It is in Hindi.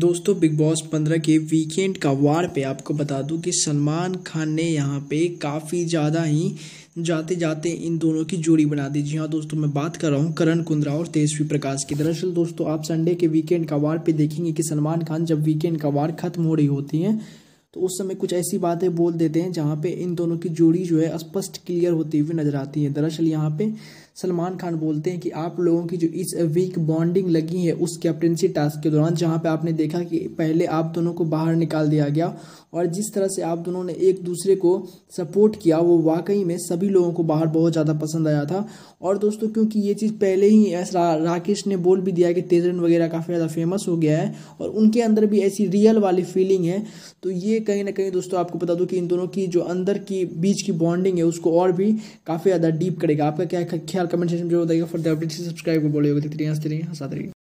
दोस्तों बिग बॉस पंद्रह के वीकेंड का वार पे आपको बता दूं कि सलमान खान ने यहाँ पे काफ़ी ज़्यादा ही जाते जाते इन दोनों की जोड़ी बना दी जी हाँ दोस्तों मैं बात कर रहा हूँ करण कुंद्रा और तेजस्वी प्रकाश की दरअसल दोस्तों आप संडे के वीकेंड का वार पे देखेंगे कि सलमान खान जब वीकेंड का वार खत्म हो रही होती है तो उस समय कुछ ऐसी बातें बोल देते हैं जहाँ पे इन दोनों की जोड़ी जो है स्पष्ट क्लियर होती हुई नजर आती है दरअसल यहाँ पे सलमान खान बोलते हैं कि आप लोगों की जो इस वीक बॉन्डिंग लगी है उस कैप्टनसी टास्क के दौरान जहाँ पे आपने देखा कि पहले आप दोनों को बाहर निकाल दिया गया और जिस तरह से आप दोनों ने एक दूसरे को सपोर्ट किया वो वाकई में सभी लोगों को बाहर बहुत ज़्यादा पसंद आया था और दोस्तों क्योंकि ये चीज़ पहले ही रा, राकेश ने बोल भी दिया कि तेजरन वगैरह काफ़ी ज़्यादा फेमस हो गया है और उनके अंदर भी ऐसी रियल वाली फीलिंग है तो ये कहीं ना कहीं दोस्तों आपको बता दूं कि इन दोनों की जो अंदर की बीच की बॉन्डिंग है उसको और भी काफ़ी ज़्यादा डीप करेगा आपका क्या ख्याल कमेंट सेक्शन में जो बताइए फॉर द अपडेट सब्सक्राइब को बोलिए हंसते रहिए हंसाते रहिए